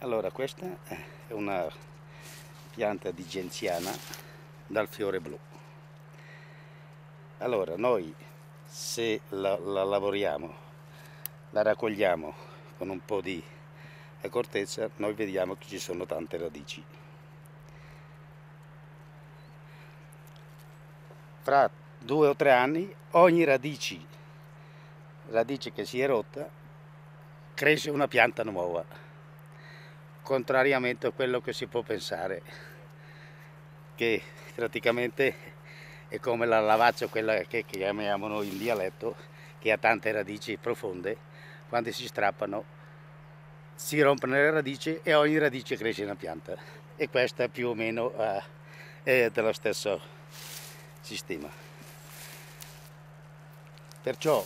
Allora, questa è una pianta di genziana dal fiore blu. Allora, noi se la, la lavoriamo, la raccogliamo con un po' di accortezza, noi vediamo che ci sono tante radici. Fra due o tre anni ogni radici, radice che si è rotta, cresce una pianta nuova contrariamente a quello che si può pensare, che praticamente è come la lavaccia, quella che chiamiamo noi in dialetto, che ha tante radici profonde, quando si strappano si rompono le radici e ogni radice cresce una pianta e questa più o meno eh, è dello stesso sistema. Perciò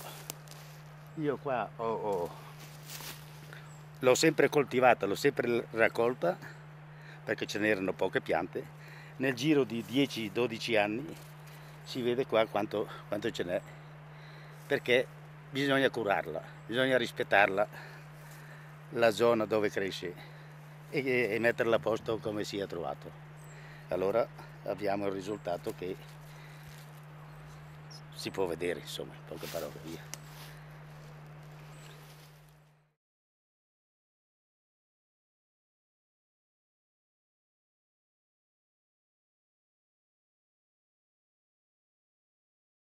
io qua ho, ho l'ho sempre coltivata, l'ho sempre raccolta perché ce n'erano poche piante. Nel giro di 10-12 anni si vede qua quanto, quanto ce n'è perché bisogna curarla, bisogna rispettarla la zona dove cresce e, e metterla a posto come si è trovato. Allora abbiamo il risultato che si può vedere, insomma, in poche parole. Via.